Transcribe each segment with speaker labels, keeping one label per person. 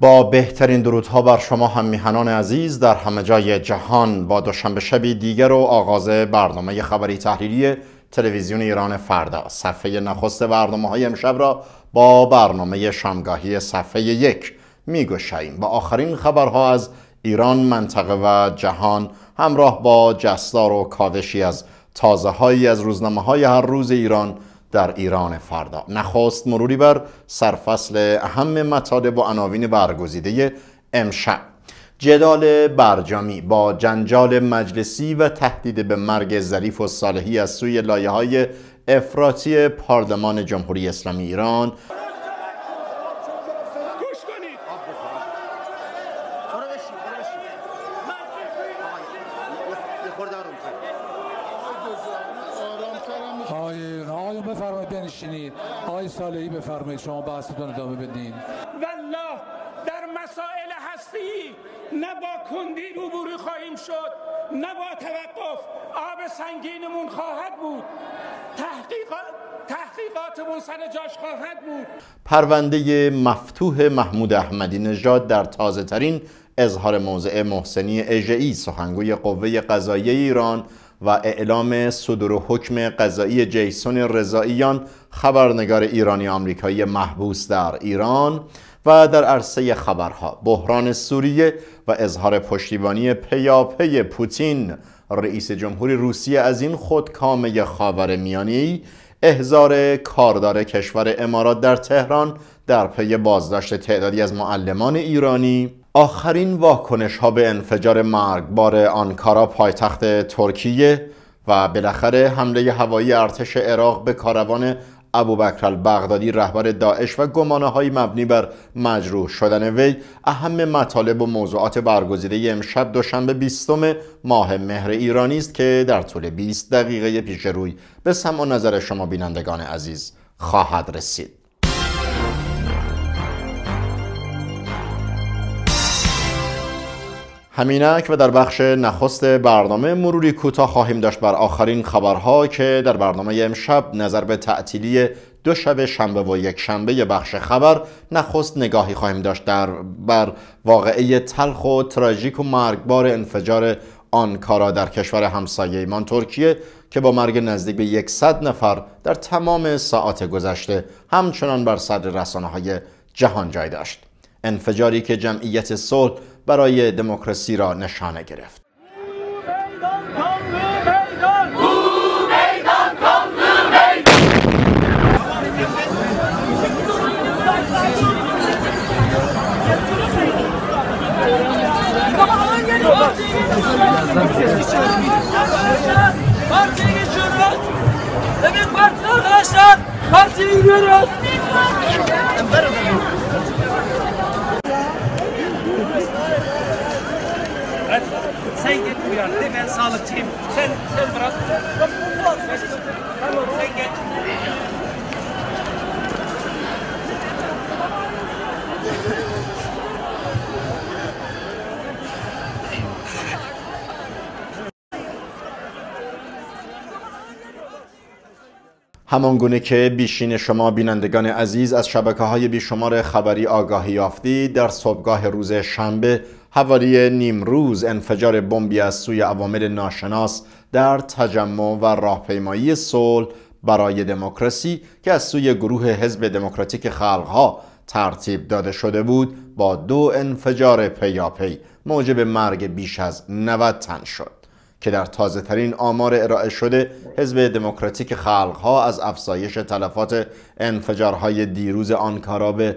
Speaker 1: با بهترین درودها بر شما هم میهنان عزیز در همه جای جهان با دوشنبه شبی دیگر و آغاز برنامه خبری تحلیلی تلویزیون ایران فردا صفحه نخست برنامه های امشب را با برنامه شامگاهی صفحه یک میگشاییم با آخرین خبرها از ایران منطقه و جهان همراه با جستار و کاوشی از تازه هایی از روزنامه های هر روز ایران در ایران فردا نخواست مروری بر سرفصل اهم مطالب و عناوین برگزیده امشب جدال برجامی با جنجال مجلسی و تهدید به مرگ ظریف و صالحی از سوی لایه های افراطی پارلمان جمهوری اسلامی ایران بفرمایید شما بحثتون ادامه بدین والله در مسائل هستی نه با کندی روبرو خواهیم شد نه با توقف آب سنگینمون خواهد بود تحقیقات تحقیقاتمون سر خواهد بود پرونده مفتوح محمود احمدی نژاد در تازه ترین اظهار موضع محسنی اجعی سخنگوی قوه قضایی ایران و اعلام صدور حکم قضایی جیسون رضاییان خبرنگار ایرانی آمریکایی محبوس در ایران و در عرصه خبرها بحران سوریه و اظهار پشتیبانی پیاپی پوتین رئیس جمهوری روسیه از این خود کامه خاور میانی احزار کاردار کشور امارات در تهران در پی بازداشت تعدادی از معلمان ایرانی آخرین واکنش ها به انفجار مرگبار آنکارا پایتخت ترکیه و بالاخره حمله هوایی ارتش عراق به کاروان ابوبکر البغدادی رهبر داعش و گمانه مبنی بر مجروح شدن وی اهم مطالب و موضوعات برگزیده امشب دوشنبه بیستم ماه مهر ایرانی است که در طول 20 دقیقه پیش روی به سمع نظر شما بینندگان عزیز خواهد رسید همینک و در بخش نخست برنامه مروری کوتاه خواهیم داشت بر آخرین خبرها که در برنامه امشب نظر به تعطیلی دو شب شنبه و یک شنبه بخش خبر نخست نگاهی خواهیم داشت در بر واقعه تلخ و تراژیک و مرگبار انفجار آنکارا در کشور همسایه ایمان ترکیه که با مرگ نزدیک به 100 نفر در تمام ساعات گذشته همچنان بر صدر رسانه های جهان جای داشت انفجاری که جمعیت صلح برای دموکراسی را نشانه گرفت Partiyi görüyoruz. Partinin görüyoruz! sen git uyan de ben sağlıkçıyım. Sen sen bırak. bu alışverişi. sen git. همان گونه که بیشین شما بینندگان عزیز از شبکه های بیشمار خبری آگاهی یافتید در صبحگاه روز شنبه حوالی نیمروز انفجار بمبی از سوی عوامل ناشناس در تجمع و راهپیمایی صلح برای دموکراسی که از سوی گروه حزب دموکراتیک خلقها ترتیب داده شده بود با دو انفجار پیاپی موجب مرگ بیش از 90 تن شد که در تازه ترین آمار ارائه شده حزب دموکراتیک خلقها از افزایش تلفات انفجارهای دیروز آنکارا به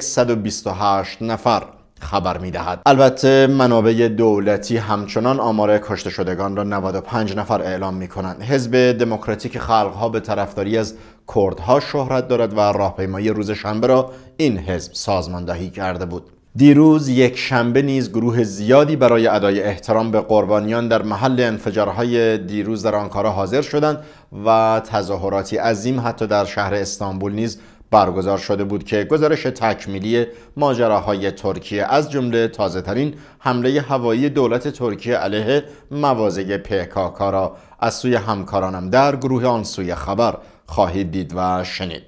Speaker 1: 128 نفر خبر دهد البته منابع دولتی همچنان آمار کشته شدگان را 95 نفر اعلام می کنند حزب دموکراتیک خلقها به طرفداری از کردها شهرت دارد و راهپیمایی روز شنبه را این حزب سازماندهی کرده بود دیروز یک شنبه نیز گروه زیادی برای ادای احترام به قربانیان در محل انفجارهای دیروز در آنکارا حاضر شدند و تظاهراتی عظیم حتی در شهر استانبول نیز برگزار شده بود که گزارش تکمیلی ماجراهای ترکیه از جمله تازه‌ترین حمله هوایی دولت ترکیه علیه مواضع پکاکا را از سوی همکارانم در گروه آن سوی خبر خواهید دید و شنید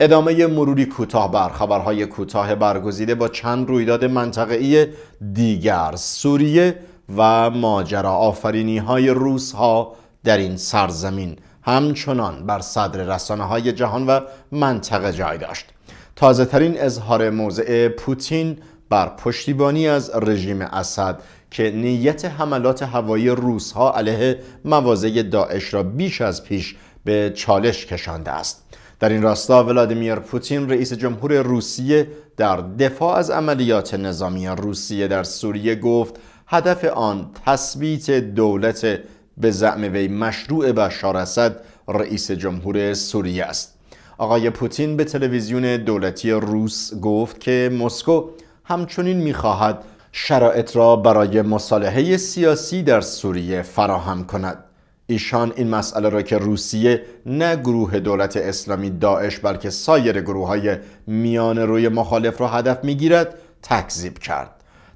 Speaker 1: ادامه مروری کوتاه بر خبرهای کوتاه برگزیده با چند رویداد منطقه‌ای دیگر سوریه و ماجرا آفرینی های روس ها در این سرزمین همچنان بر صدر رسانه های جهان و منطقه جای داشت تازه ترین اظهار موضع پوتین بر پشتیبانی از رژیم اسد که نیت حملات هوایی روس ها علیه موازه داعش را بیش از پیش به چالش کشانده است در این راستا ولادیمیر پوتین رئیس جمهور روسیه در دفاع از عملیات نظامی روسیه در سوریه گفت هدف آن تثبیت دولت به زعم وی مشروع بشار اسد رئیس جمهور سوریه است آقای پوتین به تلویزیون دولتی روس گفت که مسکو همچنین میخواهد شرایط را برای مصالحه سیاسی در سوریه فراهم کند ایشان این مسئله را که روسیه نه گروه دولت اسلامی داعش بلکه سایر گروه های میان روی مخالف را هدف میگیرد تکذیب کرد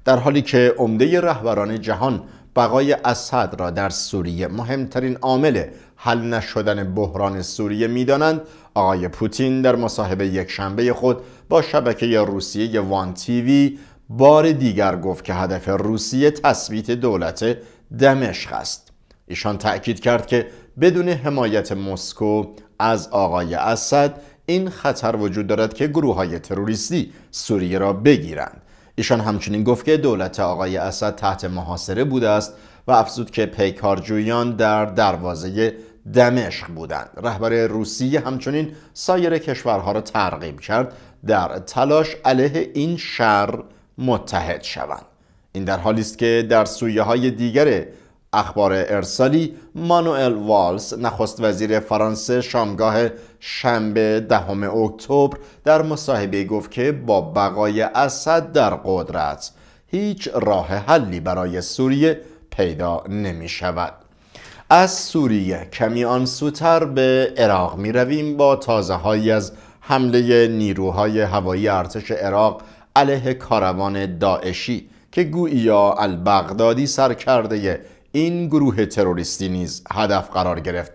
Speaker 1: در حالی که عمده رهبران جهان بقای اسد را در سوریه مهمترین عامل حل نشدن بحران سوریه میدانند آقای پوتین در مصاحبه یک شنبه خود با شبکه روسیه وان تیوی بار دیگر گفت که هدف روسیه تثبیت دولت دمشق است ایشان تأکید کرد که بدون حمایت مسکو از آقای اسد این خطر وجود دارد که گروه های تروریستی سوریه را بگیرند ایشان همچنین گفت که دولت آقای اسد تحت محاصره بوده است و افزود که پیکارجویان در دروازه دمشق بودند رهبر روسیه همچنین سایر کشورها را ترغیب کرد در تلاش علیه این شر متحد شوند این در حالی است که در سویه های دیگر اخبار ارسالی مانوئل والز نخست وزیر فرانسه شامگاه شنبه دهم اکتبر در مصاحبه گفت که با بقای اسد در قدرت هیچ راه حلی برای سوریه پیدا نمی شود از سوریه کمی آن سوتر به عراق می رویم با تازه هایی از حمله نیروهای هوایی ارتش عراق علیه کاروان داعشی که گویا البغدادی سرکرده این گروه تروریستی نیز هدف قرار گرفت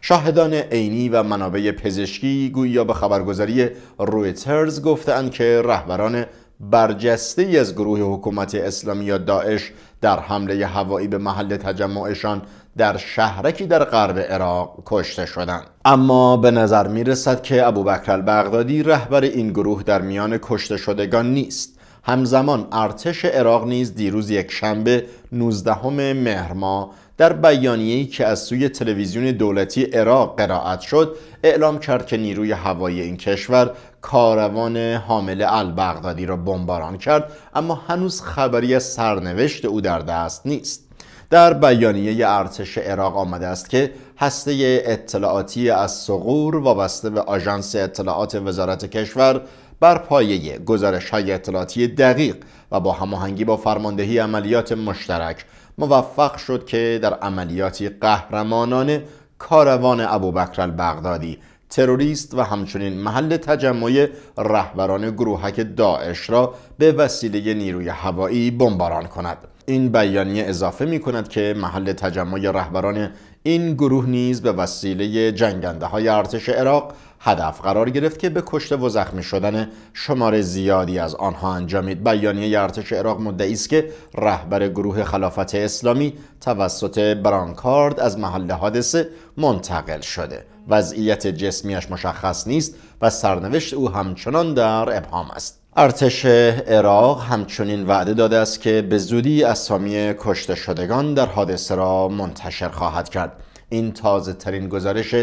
Speaker 1: شاهدان عینی و منابع پزشکی گویا به خبرگزاری رویترز گفتند که رهبران برجسته از گروه حکومت اسلامی یا داعش در حمله هوایی به محل تجمعشان در شهرکی در غرب عراق کشته شدند اما به نظر می رسد که ابوبکر البغدادی رهبر این گروه در میان کشته شدگان نیست همزمان ارتش عراق نیز دیروز یک شنبه 19 مهرما در بیانیه‌ای که از سوی تلویزیون دولتی عراق قرائت شد اعلام کرد که نیروی هوایی این کشور کاروان حامل البغدادی را بمباران کرد اما هنوز خبری از سرنوشت او در دست نیست در بیانیه ارتش عراق آمده است که هسته اطلاعاتی از و وابسته به آژانس اطلاعات وزارت کشور بر پایه گزارش های اطلاعاتی دقیق و با هماهنگی با فرماندهی عملیات مشترک موفق شد که در عملیاتی قهرمانانه کاروان ابوبکر البغدادی تروریست و همچنین محل تجمع رهبران گروهک داعش را به وسیله نیروی هوایی بمباران کند این بیانیه اضافه می کند که محل تجمع رهبران این گروه نیز به وسیله جنگنده های ارتش عراق هدف قرار گرفت که به کشته و زخمی شدن شمار زیادی از آنها انجامید بیانیه ارتش عراق مدعی است که رهبر گروه خلافت اسلامی توسط برانکارد از محل حادثه منتقل شده وضعیت جسمیش مشخص نیست و سرنوشت او همچنان در ابهام است ارتش عراق همچنین وعده داده است که به زودی اسامی کشته شدگان در حادثه را منتشر خواهد کرد این تازه ترین گزارش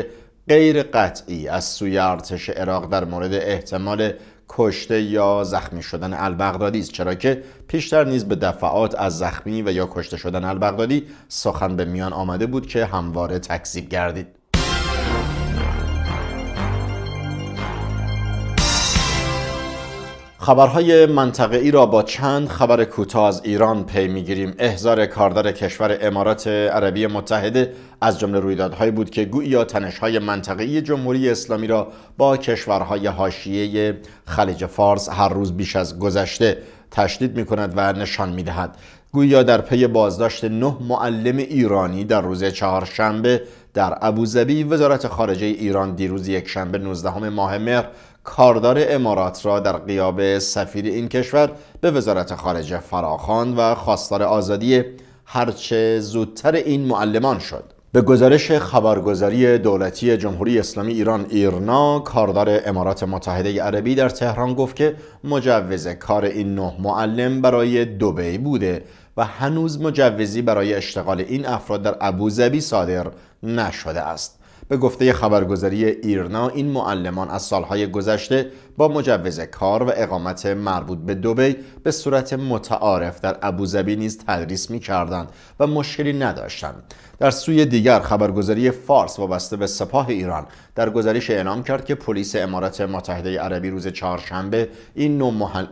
Speaker 1: غیر قطعی از سوی ارتش عراق در مورد احتمال کشته یا زخمی شدن البغدادی است چرا که پیشتر نیز به دفعات از زخمی و یا کشته شدن البغدادی سخن به میان آمده بود که همواره تکذیب گردید خبرهای منطقه را با چند خبر کوتاه از ایران پی میگیریم احضار کاردار کشور امارات عربی متحده از جمله رویدادهایی بود که گویا تنشهای منطقه جمهوری اسلامی را با کشورهای حاشیه خلیج فارس هر روز بیش از گذشته تشدید می کند و نشان می دهد. گویا در پی بازداشت نه معلم ایرانی در روز چهارشنبه در ابوظبی وزارت خارجه ایران دیروز یکشنبه 19 ماه مهر کاردار امارات را در قیاب سفیر این کشور به وزارت خارجه فراخواند و خواستار آزادی هرچه زودتر این معلمان شد به گزارش خبرگزاری دولتی جمهوری اسلامی ایران ایرنا کاردار امارات متحده عربی در تهران گفت که مجوز کار این نه معلم برای دوبی بوده و هنوز مجوزی برای اشتغال این افراد در ابوظبی صادر نشده است به گفته خبرگزاری ایرنا این معلمان از سالهای گذشته با مجوز کار و اقامت مربوط به دوبی به صورت متعارف در ابوظبی نیز تدریس می کردند و مشکلی نداشتند در سوی دیگر خبرگزاری فارس وابسته به سپاه ایران در گزارش اعلام کرد که پلیس امارات متحده عربی روز چهارشنبه این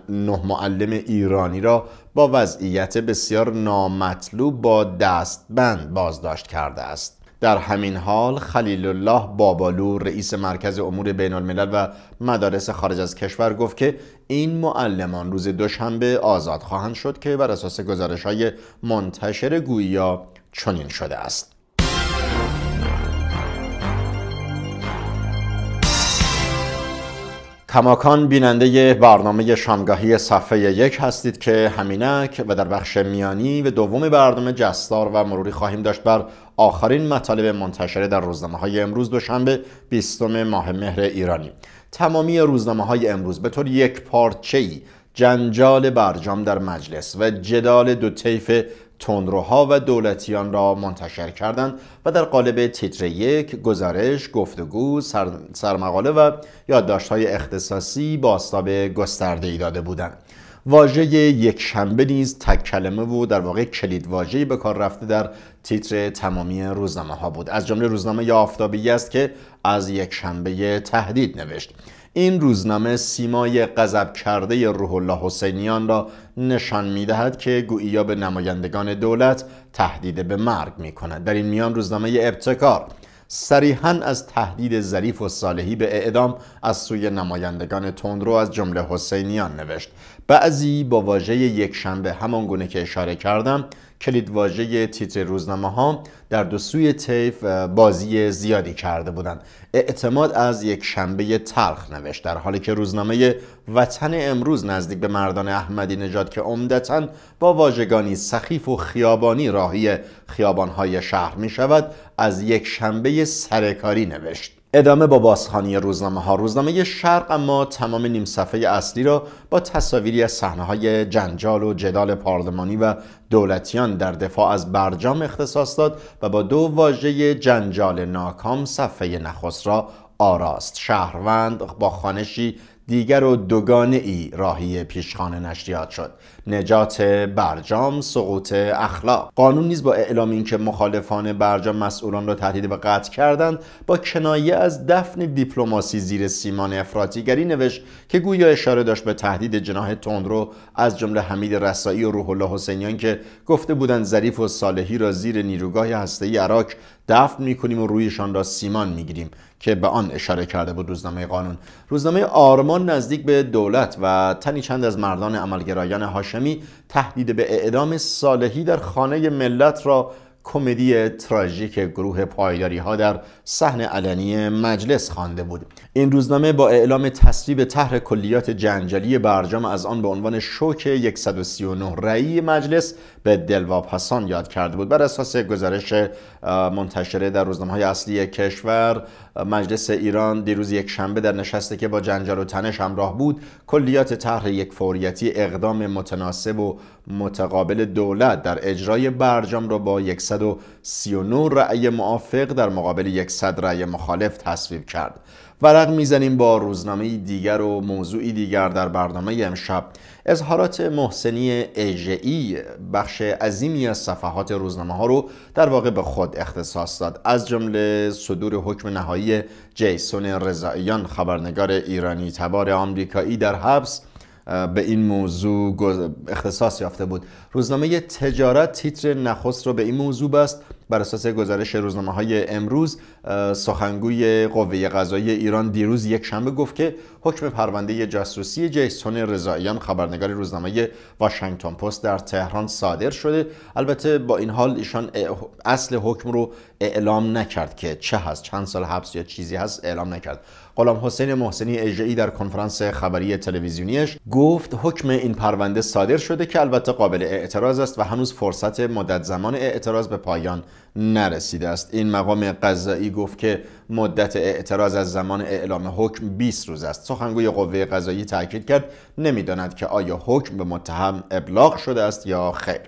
Speaker 1: نه معلم ایرانی را با وضعیت بسیار نامطلوب با دستبند بازداشت کرده است در همین حال خلیل الله بابالو رئیس مرکز امور بین الملل و مدارس خارج از کشور گفت که این معلمان روز دوشنبه آزاد خواهند شد که بر اساس گزارش های منتشر گویا چنین شده است کماکان بیننده برنامه شامگاهی صفحه یک هستید که همینک و در بخش میانی و دوم برنامه جستار و مروری خواهیم داشت بر آخرین مطالب منتشره در روزنامه های امروز دوشنبه بیستم ماه مهر ایرانی تمامی روزنامه های امروز به طور یک پارچه جنجال برجام در مجلس و جدال دو طیف تندروها و دولتیان را منتشر کردند و در قالب تیتر یک گزارش گفتگو سر، سرمقاله و های اختصاصی گسترده ای داده بودند واژه یک شنبه نیز تک کلمه و در واقع کلید واژه‌ای به کار رفته در تیتر تمامی روزنامه ها بود از جمله روزنامه یا آفتابی است که از یک شنبه تهدید نوشت این روزنامه سیمای قذب کرده روح الله حسینیان را نشان می دهد که گویا به نمایندگان دولت تهدید به مرگ می کند در این میان روزنامه ابتکار صریحا از تهدید ظریف و صالحی به اعدام از سوی نمایندگان تندرو از جمله حسینیان نوشت بعضی با واژه یکشنبه همان گونه که اشاره کردم کلیدواژه تیتر روزنامه ها در دو سوی طیف بازی زیادی کرده بودند اعتماد از یک شنبه تلخ نوشت در حالی که روزنامه وطن امروز نزدیک به مردان احمدی نژاد که عمدتا با واژگانی سخیف و خیابانی راهی خیابانهای شهر می شود از یک شنبه سرکاری نوشت ادامه با بازخانی روزنامه ها روزنامه شرق اما تمام نیم صفحه اصلی را با تصاویری از صحنه های جنجال و جدال پارلمانی و دولتیان در دفاع از برجام اختصاص داد و با دو واژه جنجال ناکام صفحه نخست را آراست شهروند با خانشی دیگر و دوگانه ای راهی پیشخانه نشریات شد نجات برجام سقوط اخلاق قانون نیز با اعلام اینکه مخالفان برجام مسئولان را تهدید به قطع کردند با کنایه از دفن دیپلماسی زیر سیمان افراطیگری نوشت که گویا اشاره داشت به تهدید جناح تندرو از جمله حمید رسایی و روح الله حسینیان که گفته بودند ظریف و صالحی را زیر نیروگاه هسته‌ای عراق دفن میکنیم و رویشان را سیمان میگیریم که به آن اشاره کرده بود روزنامه قانون روزنامه آرمان نزدیک به دولت و تنی چند از مردان عملگرایان هاشمی تهدید به اعدام صالحی در خانه ملت را کمدی تراژیک گروه پایداری ها در صحن علنی مجلس خوانده بود این روزنامه با اعلام تصویب طرح کلیات جنجالی برجام از آن به عنوان شوک 139 رأی مجلس به دلواپسان یاد کرده بود بر اساس گزارش منتشره در روزنامه های اصلی کشور مجلس ایران دیروز یک شنبه در نشسته که با جنجال و تنش همراه بود کلیات طرح یک فوریتی اقدام متناسب و متقابل دولت در اجرای برجام را با 139 رأی موافق در مقابل 100 رأی مخالف تصویب کرد ورق میزنیم با روزنامه دیگر و موضوعی دیگر در برنامه امشب اظهارات محسنی ایجعی بخش عظیمی از صفحات روزنامه ها رو در واقع به خود اختصاص داد از جمله صدور حکم نهایی جیسون رضاییان خبرنگار ایرانی تبار آمریکایی در حبس به این موضوع اختصاص یافته بود روزنامه تجارت تیتر نخست رو به این موضوع بست بر اساس گزارش روزنامه های امروز سخنگوی قوه قضایی ایران دیروز یک شنبه گفت که حکم پرونده جاسوسی جیسون رضاییان خبرنگار روزنامه واشنگتن پست در تهران صادر شده البته با این حال ایشان اصل حکم رو اعلام نکرد که چه هست چند سال حبس یا چیزی هست اعلام نکرد غلام حسین محسنی اجرایی در کنفرانس خبری تلویزیونیش گفت حکم این پرونده صادر شده که البته قابل اعتراض است و هنوز فرصت مدت زمان اعتراض به پایان نرسیده است این مقام قضایی گفت که مدت اعتراض از زمان اعلام حکم 20 روز است سخنگوی قوه قضایی تاکید کرد نمیداند که آیا حکم به متهم ابلاغ شده است یا خیر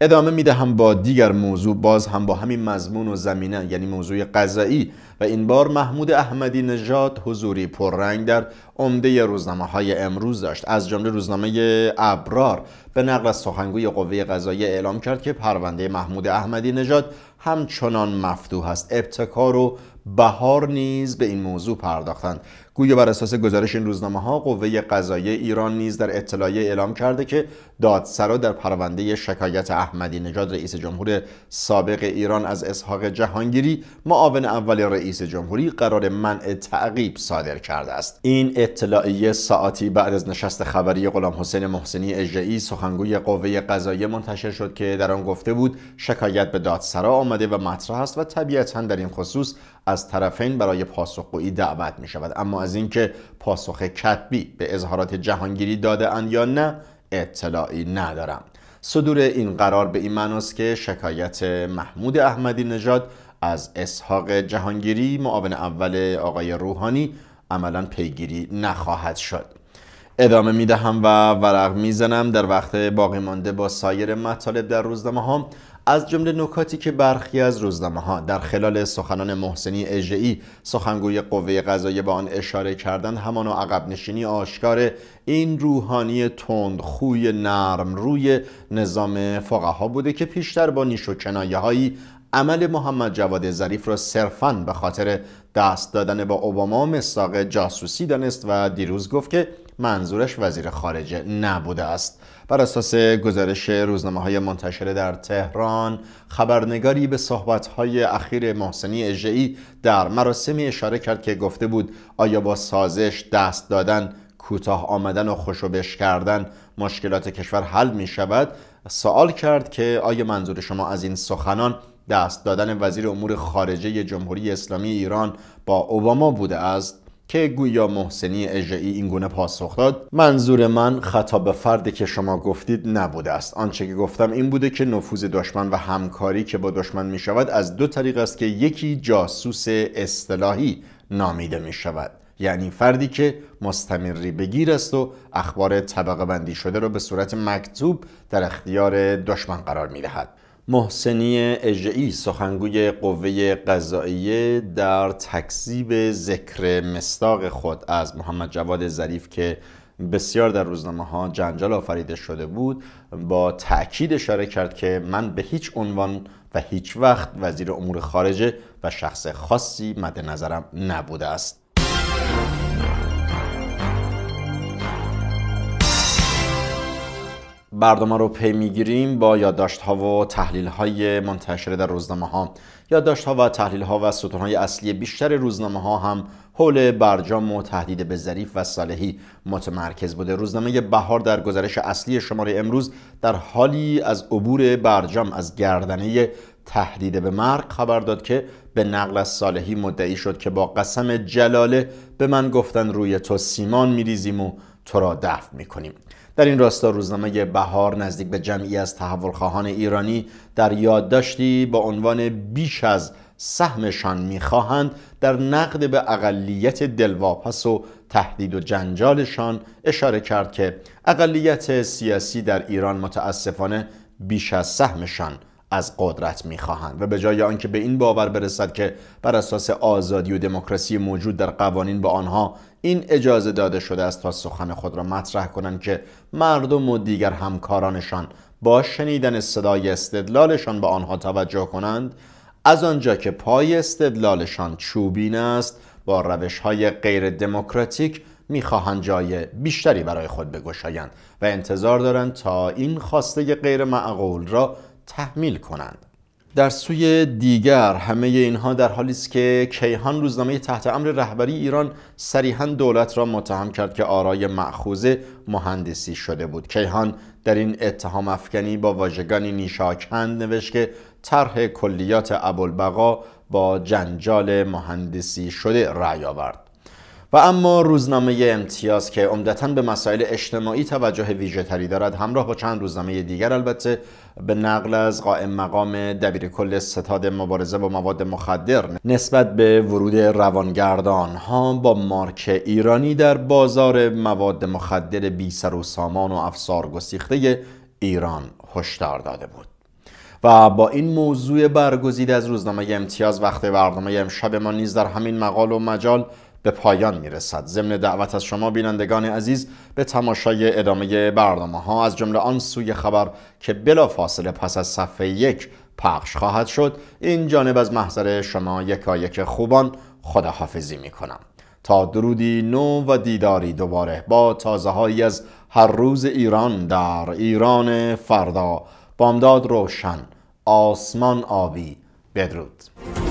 Speaker 1: ادامه میدهم با دیگر موضوع باز هم با همین مضمون و زمینه یعنی موضوع غذایی و این بار محمود احمدی نژاد حضوری پررنگ در عمده روزنامه های امروز داشت از جمله روزنامه ابرار به نقل از سخنگوی قوه قضاییه اعلام کرد که پرونده محمود احمدی نژاد همچنان مفتوح است ابتکار و بهار نیز به این موضوع پرداختند گویا بر اساس گزارش این روزنامه ها قوه قضایی ایران نیز در اطلاعیه اعلام کرده که دادسرا در پرونده شکایت احمدی نژاد رئیس جمهور سابق ایران از اسحاق جهانگیری معاون اول رئیس جمهوری قرار منع تعقیب صادر کرده است این اطلاعیه ساعتی بعد از نشست خبری غلام حسین محسنی اجرایی سخنگوی قوه قضاییه منتشر شد که در آن گفته بود شکایت به دادسرا آمده و مطرح است و طبیعتا در این خصوص از طرفین برای پاسخگویی دعوت می شود اما از اینکه پاسخ کتبی به اظهارات جهانگیری دادهاند یا نه اطلاعی ندارم صدور این قرار به این معناست که شکایت محمود احمدی نژاد از اسحاق جهانگیری معاون اول آقای روحانی عملا پیگیری نخواهد شد ادامه میدهم و ورق میزنم در وقت باقی مانده با سایر مطالب در روزنامه ها از جمله نکاتی که برخی از روزنامه ها در خلال سخنان محسنی اژهای سخنگوی قوه قضاییه به آن اشاره کردن همان و عقب نشینی آشکار این روحانی تند خوی نرم روی نظام فقها بوده که پیشتر با نیش و کنایه هایی عمل محمد جواد ظریف را صرفاً به خاطر دست دادن با اوباما مساق جاسوسی دانست و دیروز گفت که منظورش وزیر خارجه نبوده است بر اساس گزارش روزنامه های منتشره در تهران خبرنگاری به صحبت های اخیر محسنی اجعی در مراسمی اشاره کرد که گفته بود آیا با سازش دست دادن کوتاه آمدن و خوشوبش کردن مشکلات کشور حل می شود سوال کرد که آیا منظور شما از این سخنان دست دادن وزیر امور خارجه جمهوری اسلامی ایران با اوباما بوده است که گویا محسنی اجرایی این گونه پاسخ داد منظور من خطاب به فردی که شما گفتید نبوده است آنچه که گفتم این بوده که نفوذ دشمن و همکاری که با دشمن می شود از دو طریق است که یکی جاسوس اصطلاحی نامیده می شود یعنی فردی که مستمری بگیر است و اخبار طبقه بندی شده را به صورت مکتوب در اختیار دشمن قرار می دهد محسنی اجعی سخنگوی قوه قضاییه در تکذیب ذکر مستاق خود از محمد جواد ظریف که بسیار در روزنامه ها جنجال آفریده شده بود با تاکید اشاره کرد که من به هیچ عنوان و هیچ وقت وزیر امور خارجه و شخص خاصی مد نظرم نبوده است برنامه رو پی میگیریم با یادداشت ها و تحلیل های منتشره در روزنامه ها یادداشت ها و تحلیل ها و ستون های اصلی بیشتر روزنامه ها هم حول برجام و تهدید به ظریف و صالحی متمرکز بوده روزنامه بهار در گزارش اصلی شماره امروز در حالی از عبور برجام از گردنه تهدید به مرگ خبر داد که به نقل از صالحی مدعی شد که با قسم جلاله به من گفتن روی تو سیمان میریزیم و تو را دفن میکنیم در این راستا روزنامه بهار نزدیک به جمعی از تحولخواهان ایرانی در یادداشتی با عنوان بیش از سهمشان میخواهند در نقد به اقلیت دلواپس و تهدید و جنجالشان اشاره کرد که اقلیت سیاسی در ایران متاسفانه بیش از سهمشان از قدرت میخواهند و به جای آنکه به این باور برسد که بر اساس آزادی و دموکراسی موجود در قوانین به آنها این اجازه داده شده است تا سخن خود را مطرح کنند که مردم و دیگر همکارانشان با شنیدن صدای استدلالشان به آنها توجه کنند از آنجا که پای استدلالشان چوبین است با روش های غیر دموکراتیک میخواهند جای بیشتری برای خود بگشایند و انتظار دارند تا این خواسته غیر معقول را تحمیل کنند در سوی دیگر همه اینها در حالی است که کیهان روزنامه تحت امر رهبری ایران صریحا دولت را متهم کرد که آرای معخوزه مهندسی شده بود کیهان در این اتهام افکنی با واژگانی نیشاکند نوشت که طرح کلیات ابوالبقا با جنجال مهندسی شده رأی آورد و اما روزنامه امتیاز که عمدتا به مسائل اجتماعی توجه ویژه تری دارد همراه با چند روزنامه دیگر البته به نقل از قائم مقام دبیر کل ستاد مبارزه با مواد مخدر نسبت به ورود روانگردان ها با مارک ایرانی در بازار مواد مخدر بی سر و سامان و افسار گسیخته ایران هشدار داده بود و با این موضوع برگزیده از روزنامه امتیاز وقت برنامه امشب ما نیز در همین مقال و مجال به پایان میرسد ضمن دعوت از شما بینندگان عزیز به تماشای ادامه برنامه ها از جمله آن سوی خبر که بلا فاصله پس از صفحه یک پخش خواهد شد این جانب از محضر شما یکایک خوبان خداحافظی میکنم تا درودی نو و دیداری دوباره با تازه هایی از هر روز ایران در ایران فردا بامداد روشن آسمان آبی بدرود